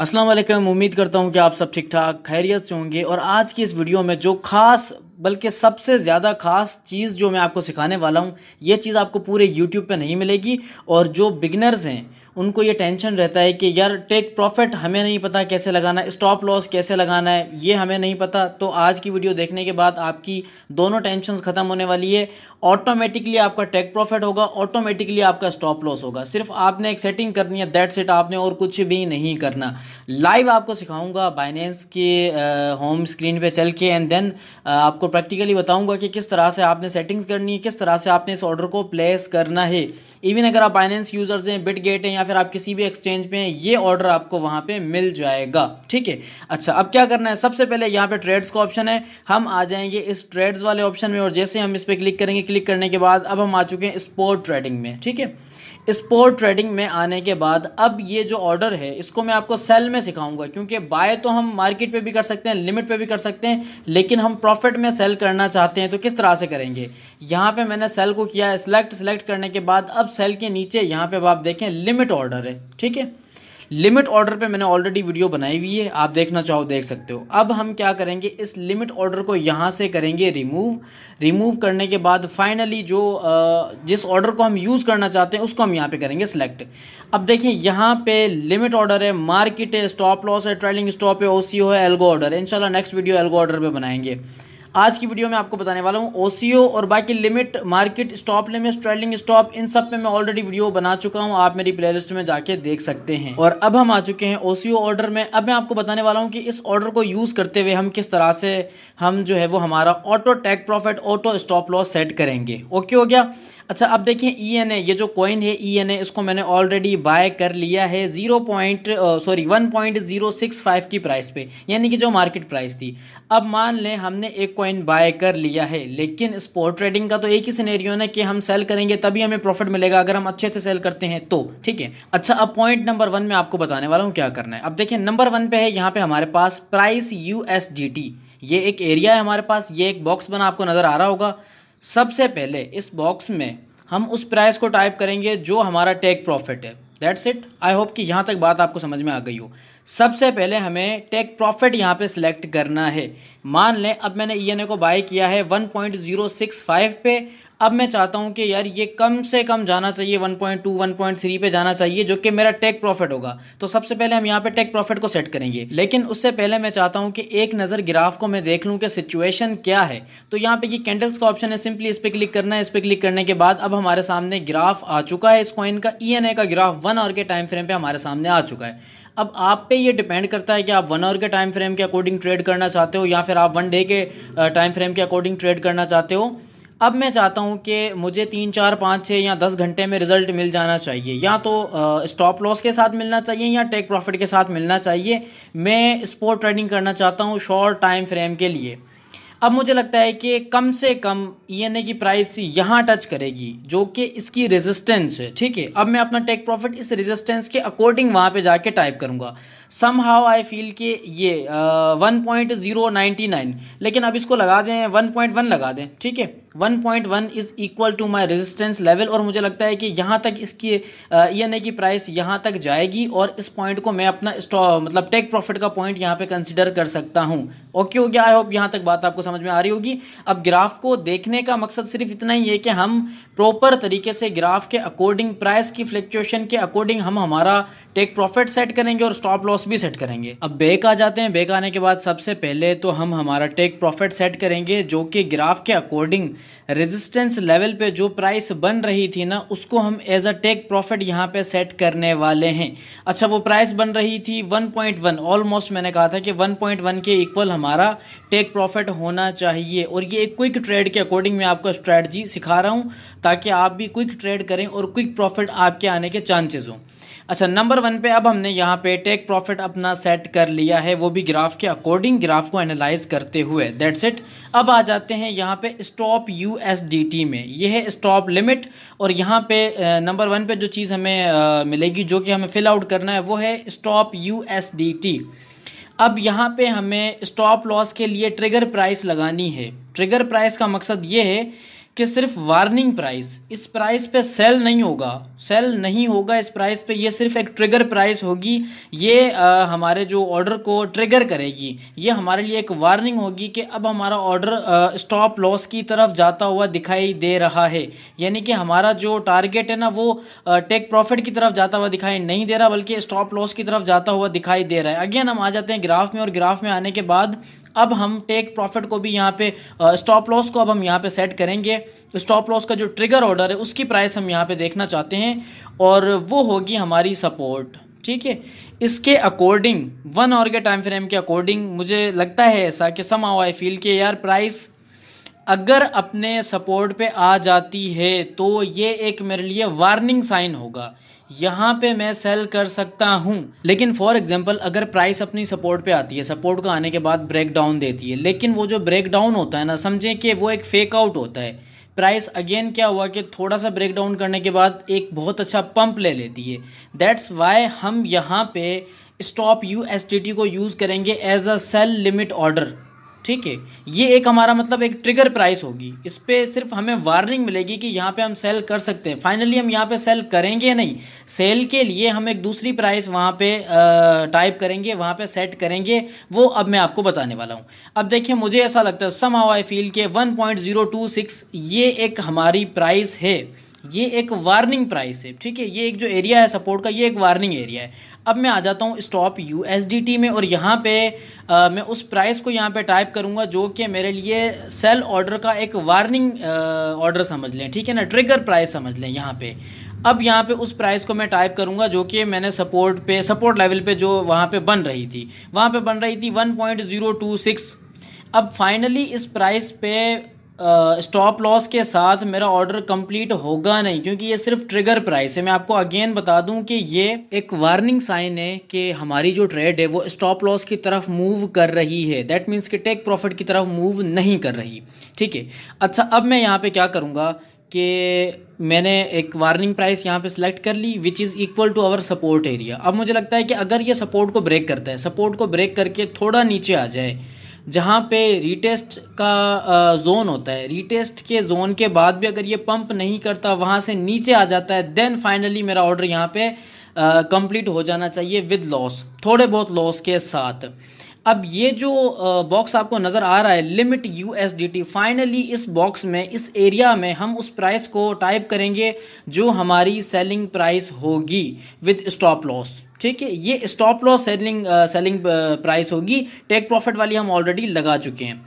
वालेकुम उम्मीद करता हूँ कि आप सब ठीक ठाक खैरियत से होंगे और आज की इस वीडियो में जो खास बल्कि सबसे ज़्यादा खास चीज़ जो मैं आपको सिखाने वाला हूँ ये चीज़ आपको पूरे यूट्यूब पे नहीं मिलेगी और जो बिगनर्स हैं उनको ये टेंशन रहता है कि यार टेक प्रॉफिट हमें नहीं पता कैसे लगाना है स्टॉप लॉस कैसे लगाना है ये हमें नहीं पता तो आज की वीडियो देखने के बाद आपकी दोनों टेंशन ख़त्म होने वाली है ऑटोमेटिकली आपका टेक प्रॉफिट होगा ऑटोमेटिकली आपका स्टॉप लॉस होगा सिर्फ आपने एक सेटिंग करनी है दैट सेट आपने और कुछ भी नहीं करना लाइव आपको सिखाऊंगा बाइनेंस के होम स्क्रीन पर चल के एंड देन आपको प्रैक्टिकली बताऊंगा कि किस तरह से आपने सेटिंग्स करनी है किस तरह से आपने इस ऑर्डर को प्लेस करना है इवन अगर आप बाइनेंस यूज़र्स हैं बिट गेट हैं या या फिर आप किसी भी एक्सचेंज पे ये ऑर्डर आपको वहाँ पे मिल जाएगा ठीक है अच्छा अब क्या करना है सबसे पहले यहाँ पे ट्रेड्स का ऑप्शन है हम आ जाएंगे इस ट्रेड्स वाले ऑप्शन में और जैसे हम इस पर क्लिक करेंगे क्लिक करने के बाद अब हम आ चुके हैं स्पोर्ट ट्रेडिंग में ठीक है स्पोर्ट ट्रेडिंग में आने के बाद अब ये जो ऑर्डर है इसको मैं आपको सेल में सिखाऊंगा क्योंकि बाय तो हम मार्केट पे भी कर सकते हैं लिमिट पे भी कर सकते हैं लेकिन हम प्रॉफिट में सेल करना चाहते हैं तो किस तरह से करेंगे यहाँ पे मैंने सेल को किया है सिलेक्ट सिलेक्ट करने के बाद अब सेल के नीचे यहाँ पे आप देखें लिमिट ऑर्डर है ठीक है लिमिट ऑर्डर पे मैंने ऑलरेडी वीडियो बनाई हुई है आप देखना चाहो देख सकते हो अब हम क्या करेंगे इस लिमिट ऑर्डर को यहाँ से करेंगे रिमूव रिमूव करने के बाद फाइनली जो जिस ऑर्डर को हम यूज़ करना चाहते हैं उसको हम यहाँ पे करेंगे सेलेक्ट अब देखिए यहाँ पे लिमिट ऑर्डर है मार्केट है स्टॉप लॉस है ट्रेलिंग स्टॉप है ओ है एल्गो ऑर्डर है इनशाला नेक्स्ट वीडियो एल्गो ऑर्डर पर बनाएंगे आज की वीडियो में आपको बताने वाला हूँ ओसीओ और बाकी limit market stop limit trading stop इन सब पे मैं ऑलरेडी वीडियो बना चुका हूँ आप मेरी प्ले में जाके देख सकते हैं और अब हम आ चुके हैं ओसीओ ऑर्डर में अब मैं आपको बताने वाला हूँ कि इस ऑर्डर को यूज़ करते हुए हम किस तरह से हम जो है वो हमारा auto take profit auto stop loss set करेंगे ओके हो गया अच्छा अब देखिए ई एन ए ये जो कॉइन है ई एन ए इसको मैंने ऑलरेडी बाय कर लिया है zero point sorry one point zero six five की प्राइस पे यानी कि जो मार्केट प्राइस थी अब मान लें हमने एक कॉइन बाय कर लिया है लेकिन स्पॉट ट्रेडिंग का तो एक ही सिनेरियो ना कि हम सेल करेंगे तभी हमें प्रॉफिट मिलेगा अगर हम अच्छे से सेल करते हैं तो ठीक है अच्छा अब पॉइंट नंबर वन में आपको बताने वाला हूँ क्या करना है अब देखिए नंबर वन पे है यहाँ पे हमारे पास प्राइस यू ये एक एरिया है हमारे पास ये एक बॉक्स बना आपको नज़र आ रहा होगा सबसे पहले इस बॉक्स में हम उस प्राइस को टाइप करेंगे जो हमारा टेक प्रॉफिट है दैट्स इट आई होप कि यहाँ तक बात आपको समझ में आ गई हो सबसे पहले हमें टेक प्रॉफिट यहाँ पे सिलेक्ट करना है मान लें अब मैंने ई e को बाय किया है 1.065 पे अब मैं चाहता हूं कि यार ये कम से कम जाना चाहिए 1.2 1.3 पे जाना चाहिए जो कि मेरा टेक प्रॉफिट होगा तो सबसे पहले हम यहाँ पे टेक प्रॉफिट को सेट करेंगे लेकिन उससे पहले मैं चाहता हूं कि एक नज़र ग्राफ को मैं देख लूँ कि सिचुएशन क्या है तो यहाँ पे ये कैंडल्स का ऑप्शन है सिंपली इस पर क्लिक करना है इस पर क्लिक करने के बाद अब हमारे सामने ग्राफ आ चुका है इस कॉइन का ई e का ग्राफ वन आवर के टाइम फ्रेम पर हमारे सामने आ चुका है अब आप पे ये डिपेंड करता है कि आप वन आवर के टाइम फ्रेम के अकॉर्डिंग ट्रेड करना चाहते हो या फिर आप वन डे के टाइम फ्रेम के अकॉर्डिंग ट्रेड करना चाहते हो अब मैं चाहता हूँ कि मुझे तीन चार पाँच छः या दस घंटे में रिज़ल्ट मिल जाना चाहिए या तो स्टॉप लॉस के साथ मिलना चाहिए या टेक प्रॉफिट के साथ मिलना चाहिए मैं स्पोर्ट ट्रेडिंग करना चाहता हूँ शॉर्ट टाइम फ्रेम के लिए अब मुझे लगता है कि कम से कम ई एन ए की प्राइस यहाँ टच करेगी जो कि इसकी रेजिस्टेंस है ठीक है अब मैं अपना टेक प्रॉफिट इस रेजिस्टेंस के अकॉर्डिंग वहाँ पे जाके टाइप करूँगा सम हाउ आई फील कि ये one point zero ninety nine लेकिन अब इसको लगा दें वन पॉइंट वन लगा दें ठीक है 1.1 is equal to my resistance level और मुझे लगता है कि यहाँ तक इसकी ए e की प्राइस यहाँ तक जाएगी और इस पॉइंट को मैं अपना मतलब टेक प्रॉफिट का पॉइंट यहाँ पे कंसिडर कर सकता हूँ ओके हो गया आई होप यहाँ तक बात आपको समझ में आ रही होगी अब ग्राफ को देखने का मकसद सिर्फ इतना ही है कि हम प्रॉपर तरीके से ग्राफ के अकॉर्डिंग प्राइस की फ्लक्चुएशन के अकॉर्डिंग हम हमारा टेक प्रॉफिट सेट करेंगे और स्टॉप लॉस भी सेट करेंगे अब बेक आ जाते हैं बेक आने के बाद सबसे पहले तो हम हमारा टेक प्रॉफिट सेट करेंगे जो कि ग्राफ के अकॉर्डिंग रेजिस्टेंस लेवल पे जो प्राइस बन रही थी ना उसको हम एज अ टेक प्रॉफिट यहाँ पे सेट करने वाले हैं अच्छा वो प्राइस बन रही थी 1.1 ऑलमोस्ट मैंने कहा था कि 1.1 के इक्वल हमारा टेक प्रॉफिट होना चाहिए और ये एक क्विक ट्रेड के अकॉर्डिंग मैं आपको स्ट्रैटजी सिखा रहा हूँ ताकि आप भी क्विक ट्रेड करें और क्विक प्रॉफिट आपके आने के चांसेज हों अच्छा नंबर वन पे अब हमने यहाँ पे टेक प्रॉफिट अपना सेट कर लिया है वो भी ग्राफ के अकॉर्डिंग ग्राफ को एनालाइज करते हुए दैट्स इट अब आ जाते हैं यहाँ पे स्टॉप यू में ये है स्टॉप लिमिट और यहाँ पे नंबर वन पे जो चीज़ हमें आ, मिलेगी जो कि हमें फिल आउट करना है वो है स्टॉप यू अब यहाँ पे हमें स्टॉप लॉस के लिए ट्रिगर प्राइस लगानी है ट्रिगर प्राइस का मकसद ये है कि सिर्फ वार्निंग प्राइस इस प्राइस पे सेल नहीं होगा सेल नहीं होगा इस प्राइस पे ये सिर्फ एक ट्रिगर प्राइस होगी ये आ, हमारे जो ऑर्डर को ट्रिगर करेगी ये हमारे लिए एक वार्निंग होगी कि अब हमारा ऑर्डर स्टॉप लॉस की तरफ जाता हुआ दिखाई दे रहा है यानी कि हमारा जो टारगेट है ना वो टेक प्रॉफिट की तरफ जाता हुआ दिखाई नहीं दे रहा बल्कि स्टॉप लॉस की तरफ जाता हुआ दिखाई दे रहा है अगेन हम आ जाते हैं ग्राफ में और ग्राफ में आने के बाद अब हम टेक प्रॉफिट को भी यहाँ पे स्टॉप uh, लॉस को अब हम यहाँ पे सेट करेंगे स्टॉप लॉस का जो ट्रिगर ऑर्डर है उसकी प्राइस हम यहाँ पे देखना चाहते हैं और वो होगी हमारी सपोर्ट ठीक है इसके अकॉर्डिंग वन आवर के टाइम फ्रेम के अकॉर्डिंग मुझे लगता है ऐसा कि सम हाउ आई फील कि यार प्राइस अगर अपने सपोर्ट पे आ जाती है तो ये एक मेरे लिए वार्निंग साइन होगा यहाँ पे मैं सेल कर सकता हूँ लेकिन फॉर एग्जाम्पल अगर प्राइस अपनी सपोर्ट पे आती है सपोर्ट का आने के बाद ब्रेक डाउन देती है लेकिन वो जो ब्रेक डाउन होता है ना समझें कि वो एक फेक आउट होता है प्राइस अगेन क्या हुआ कि थोड़ा सा ब्रेक डाउन करने के बाद एक बहुत अच्छा पंप ले लेती है दैट्स वाई हम यहाँ पे स्टॉप यू को यूज़ करेंगे as a sell limit order ठीक है ये एक हमारा मतलब एक ट्रिगर प्राइस होगी इस पर सिर्फ हमें वार्निंग मिलेगी कि यहाँ पे हम सेल कर सकते हैं फाइनली हम यहाँ पे सेल करेंगे या नहीं सेल के लिए हम एक दूसरी प्राइस वहाँ पे टाइप करेंगे वहाँ पे सेट करेंगे वो अब मैं आपको बताने वाला हूँ अब देखिए मुझे ऐसा लगता है सम हाउ आई फील के वन ये एक हमारी प्राइस है ये एक वार्निंग प्राइस है ठीक है ये एक जो एरिया है सपोर्ट का ये एक वार्निंग एरिया है अब मैं आ जाता हूँ स्टॉप यू में और यहाँ पे आ, मैं उस प्राइस को यहाँ पे टाइप करूँगा जो कि मेरे लिए सेल ऑर्डर का एक वार्निंग ऑर्डर समझ लें ठीक है ना ट्रिगर प्राइस समझ लें यहाँ पे अब यहाँ पे उस प्राइस को मैं टाइप करूँगा जो कि मैंने सपोर्ट पे सपोर्ट लेवल पे जो वहाँ पे बन रही थी वहाँ पे बन रही थी वन अब फाइनली इस प्राइस पे स्टॉप लॉस के साथ मेरा ऑर्डर कंप्लीट होगा नहीं क्योंकि ये सिर्फ ट्रिगर प्राइस है मैं आपको अगेन बता दूं कि ये एक वार्निंग साइन है कि हमारी जो ट्रेड है वो स्टॉप लॉस की तरफ मूव कर रही है दैट मीन्स कि टेक प्रॉफिट की तरफ मूव नहीं कर रही ठीक है अच्छा अब मैं यहाँ पर क्या करूँगा कि मैंने एक वार्निंग प्राइस यहाँ पे सेलेक्ट कर ली which is equal to our support area अब मुझे लगता है कि अगर ये सपोर्ट को ब्रेक करता है सपोर्ट को ब्रेक करके थोड़ा नीचे आ जाए जहाँ पे रीटेस्ट का जोन होता है रीटेस्ट के जोन के बाद भी अगर ये पंप नहीं करता वहाँ से नीचे आ जाता है देन फाइनली मेरा ऑर्डर यहाँ पे कंप्लीट हो जाना चाहिए विद लॉस थोड़े बहुत लॉस के साथ अब ये जो बॉक्स आपको नज़र आ रहा है limit U S D T finally इस बॉक्स में इस एरिया में हम उस प्राइस को टाइप करेंगे जो हमारी सेलिंग प्राइस होगी विद स्टॉप लॉस ठीक है ये stop loss selling selling price होगी टेक प्रॉफिट वाली हम ऑलरेडी लगा चुके हैं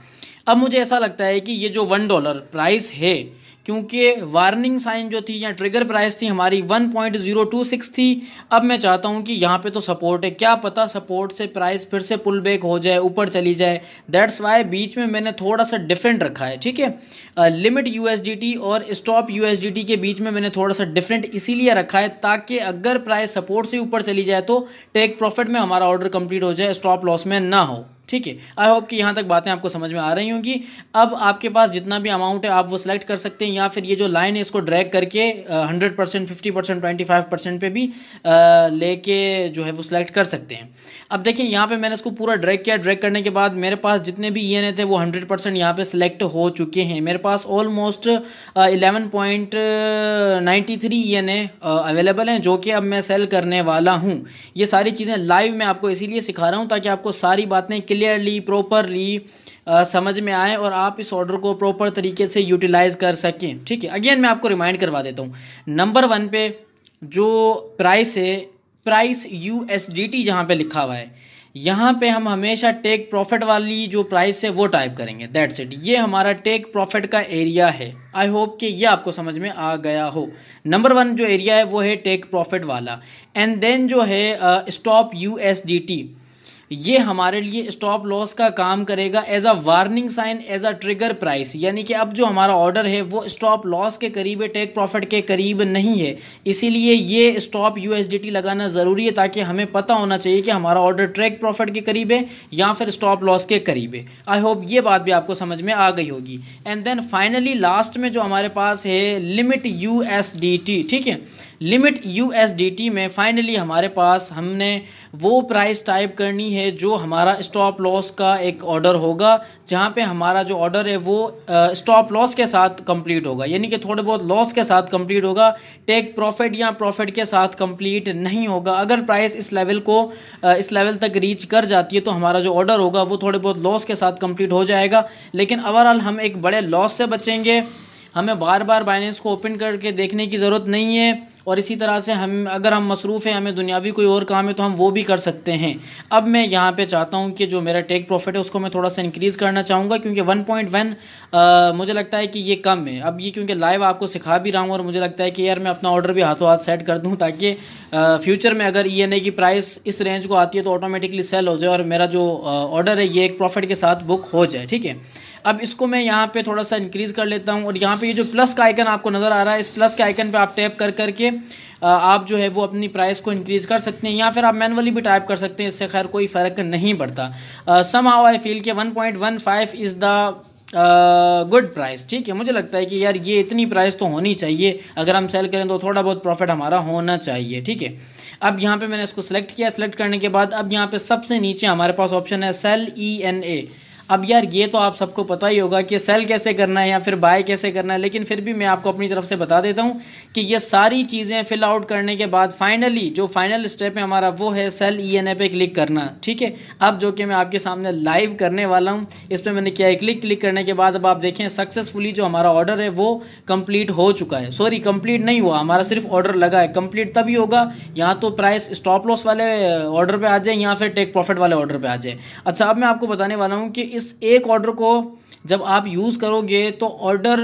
अब मुझे ऐसा लगता है कि ये जो वन डॉलर प्राइस है क्योंकि वार्निंग साइन जो थी या ट्रिगर प्राइस थी हमारी 1.026 थी अब मैं चाहता हूं कि यहाँ पे तो सपोर्ट है क्या पता सपोर्ट से प्राइस फिर से पुल बैक हो जाए ऊपर चली जाए दैट्स वाई बीच में मैंने थोड़ा सा डिफरेंट रखा है ठीक है लिमिट यूएसडीटी और स्टॉप यूएसडीटी के बीच में मैंने थोड़ा सा डिफरेंट इसीलिए रखा है ताकि अगर प्राइस सपोर्ट से ऊपर चली जाए तो टेक प्रॉफिट में हमारा ऑर्डर कंप्लीट हो जाए स्टॉप लॉस में ना हो ठीक है आई होप कि यहाँ तक बातें आपको समझ में आ रही होंगी अब आपके पास जितना भी अमाउंट है आप वो सिलेक्ट कर सकते हैं या फिर ये जो लाइन है इसको ड्रैग करके hundred percent fifty percent twenty five percent पर भी uh, लेके जो है वो सिलेक्ट कर सकते हैं अब देखिए यहाँ पर मैंने इसको पूरा ड्रैग किया ड्रैग करने के बाद मेरे पास जितने भी ई थे वो हंड्रेड परसेंट यहाँ पर सिलेक्ट हो चुके हैं मेरे पास almost eleven point ninety three E N available हैं जो कि अब मैं सेल करने वाला हूँ ये सारी चीज़ें लाइव मैं आपको इसीलिए सिखा रहा हूँ ताकि आपको सारी बातें क्लियरली प्रॉपरली uh, समझ में आए और आप इस ऑर्डर को प्रॉपर तरीके से यूटिलाइज़ कर सकें ठीक है अगेन मैं आपको रिमाइंड करवा देता हूँ नंबर वन पे जो प्राइस है price U S D T जहाँ पर लिखा हुआ है यहाँ पे हम हमेशा टेक प्रॉफिट वाली जो प्राइस है वो टाइप करेंगे दैट्स इट ये हमारा टेक प्रॉफिट का एरिया है आई होप कि ये आपको समझ में आ गया हो नंबर वन जो एरिया है वो है टेक प्रॉफिट वाला एंड देन जो है stop U S D T ये हमारे लिए स्टॉप लॉस का काम करेगा as a warning sign as a trigger price यानी कि अब जो हमारा ऑर्डर है वो स्टॉप लॉस के करीब है टेक प्रॉफिट के करीब नहीं है इसीलिए ये स्टॉप यूएसडीटी लगाना ज़रूरी है ताकि हमें पता होना चाहिए कि हमारा ऑर्डर ट्रेक प्रॉफिट के करीब है या फिर स्टॉप लॉस के करीब है आई होप ये बात भी आपको समझ में आ गई होगी एंड देन फाइनली लास्ट में जो हमारे पास है लिमिट यू ठीक है लिमिट यू में फाइनली हमारे पास हमने वो प्राइस टाइप करनी है जो हमारा स्टॉप लॉस का एक ऑर्डर होगा जहाँ पे हमारा जो ऑर्डर है वो स्टॉप लॉस के साथ कंप्लीट होगा यानी कि थोड़े बहुत लॉस के साथ कंप्लीट होगा टेक प्रॉफिट या प्रॉफिट के साथ कंप्लीट नहीं होगा अगर प्राइस इस लेवल को इस लेवल तक रीच कर जाती है तो हमारा जो ऑर्डर होगा वो थोड़े बहुत लॉस के साथ कंप्लीट हो जाएगा लेकिन ओवरऑल हम एक बड़े लॉस से बचेंगे हमें बार बार बाइनेंस को ओपन करके देखने की ज़रूरत नहीं है और इसी तरह से हम अगर हम मसरूफ़ हैं हमें दुनियावी कोई और काम है तो हम वो भी कर सकते हैं अब मैं यहाँ पे चाहता हूँ कि जो मेरा टेक प्रॉफिट है उसको मैं थोड़ा सा इंक्रीज़ करना चाहूँगा क्योंकि वन पॉइंट वन मुझे लगता है कि ये कम है अब ये क्योंकि लाइव आपको सिखा भी रहा हूँ और मुझे लगता है कि यार मैं अपना ऑर्डर भी हाथों हाथ सेट कर दूँ ताकि फ्यूचर में अगर ई एन ए की प्राइस इस रेंज को आती है तो ऑटोमेटिकली सेल हो जाए और मेरा जो ऑर्डर है ये एक प्रॉफिट के साथ बुक हो जाए ठीक है अब इसको मैं यहाँ पे थोड़ा सा इंक्रीज़ कर लेता हूँ और यहाँ पे ये जो प्लस का आइकन आपको नज़र आ रहा है इस प्लस के आइकन पे आप टैप कर करके आप जो है वो अपनी प्राइस को इंक्रीज़ कर सकते हैं या फिर आप मैनुअली भी टाइप कर सकते हैं इससे खैर कोई फ़र्क नहीं पड़ता सम हाउ आई फील के one point one five is the good price ठीक है मुझे लगता है कि यार ये इतनी प्राइस तो होनी चाहिए अगर हम सेल करें तो थोड़ा बहुत प्रॉफिट हमारा होना चाहिए ठीक है अब यहाँ पे मैंने इसको सेलेक्ट किया सेलेक्ट करने के बाद अब यहाँ पे सबसे नीचे हमारे पास ऑप्शन है सेल ई एन ए अब यार ये तो आप सबको पता ही होगा कि सेल कैसे करना है या फिर बाय कैसे करना है लेकिन फिर भी मैं आपको अपनी तरफ से बता देता हूँ कि ये सारी चीज़ें फिल आउट करने के बाद फाइनली जो फाइनल स्टेप है हमारा वो है सेल ई एन ए पे क्लिक करना ठीक है अब जो कि मैं आपके सामने लाइव करने वाला हूँ इस पर मैंने किया है क्लिक क्लिक करने के बाद अब आप देखें सक्सेसफुली जो हमारा ऑर्डर है वो कम्प्लीट हो चुका है सॉरी कम्प्लीट नहीं हुआ हमारा सिर्फ ऑर्डर लगा है कम्प्लीट तभी होगा यहाँ तो प्राइस स्टॉप लॉस वाले ऑर्डर पर आ जाए या फिर टेक प्रॉफिट वाले ऑर्डर पर आ जाए अच्छा अब मैं आपको बताने वाला हूँ कि इस एक ऑर्डर को जब आप यूज़ करोगे तो ऑर्डर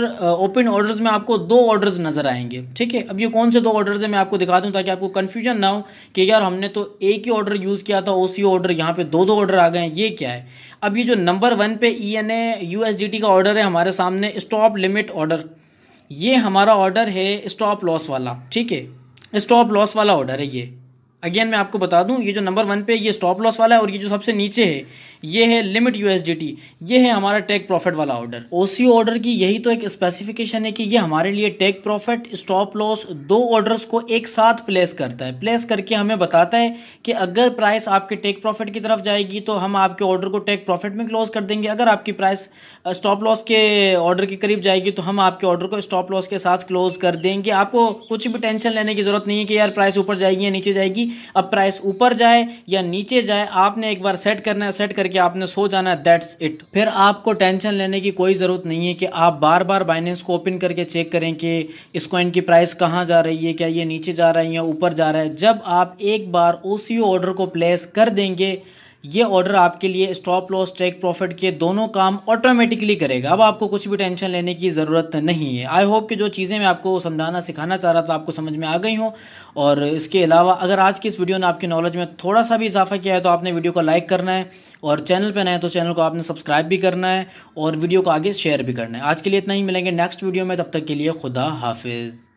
ओपन ऑर्डर्स में आपको दो ऑर्डर्स नज़र आएंगे ठीक है अब ये कौन से दो ऑर्डर्स हैं मैं आपको दिखा दूं ताकि आपको कन्फ्यूजन ना हो कि यार हमने तो एक ही ऑर्डर यूज़ किया था उसी ऑर्डर यहाँ पे दो दो ऑर्डर आ गए हैं ये क्या है अब ये जो नंबर वन पे E N A U S D T का ऑर्डर है हमारे सामने स्टॉप लिमिट ऑर्डर ये हमारा ऑर्डर है स्टॉप लॉस वाला ठीक है स्टॉप लॉस वाला ऑर्डर है ये अगेन मैं आपको बता दूं ये जो नंबर वन पे ये स्टॉप लॉस वाला है और ये जो सबसे नीचे है ये है लिमिट यूएसडीटी ये है हमारा टेक प्रॉफिट वाला ऑर्डर ओसीओ ऑर्डर की यही तो एक स्पेसिफिकेशन है कि ये हमारे लिए टेक प्रॉफिट स्टॉप लॉस दो ऑर्डर्स को एक साथ प्लेस करता है प्लेस करके हमें बताता है कि अगर प्राइस आपके टेक प्रॉफिट की तरफ जाएगी तो हम आपके ऑर्डर को टेक प्रॉफिट में क्लोज कर देंगे अगर आपकी प्राइस स्टॉप लॉस के ऑर्डर के करीब जाएगी तो हम आपके ऑर्डर को स्टॉप लॉस के साथ क्लोज कर देंगे आपको कुछ भी टेंशन लेने की जरूरत नहीं है कि यार प्राइस ऊपर जाएगी या नीचे जाएगी अब प्राइस ऊपर जाए या नीचे जाए आपने एक बार सेट करना है सेट करके आपने सो जाना है दैट्स इट फिर आपको टेंशन लेने की कोई ज़रूरत नहीं है कि आप बार बार बाइनेंस को ओपन करके चेक करें कि इस कॉइन की प्राइस कहाँ जा रही है क्या ये नीचे जा रहा है या ऊपर जा रहा है जब आप एक बार ओ ऑर्डर को प्लेस कर देंगे ये ऑर्डर आपके लिए स्टॉप लॉस टेक प्रॉफिट के दोनों काम ऑटोमेटिकली करेगा अब आपको कुछ भी टेंशन लेने की ज़रूरत नहीं है आई होप कि जो चीज़ें मैं आपको समझाना सिखाना चाह रहा था आपको समझ में आ गई हूँ और इसके अलावा अगर आज की इस वीडियो ने आपकी नॉलेज में थोड़ा सा भी इजाफा किया है तो आपने वीडियो को लाइक करना है और चैनल पर नए तो चैनल को आपने सब्सक्राइब भी करना है और वीडियो को आगे शेयर भी करना है आज के लिए इतना ही मिलेंगे नेक्स्ट वीडियो में तब तक के लिए खुदा हाफिज़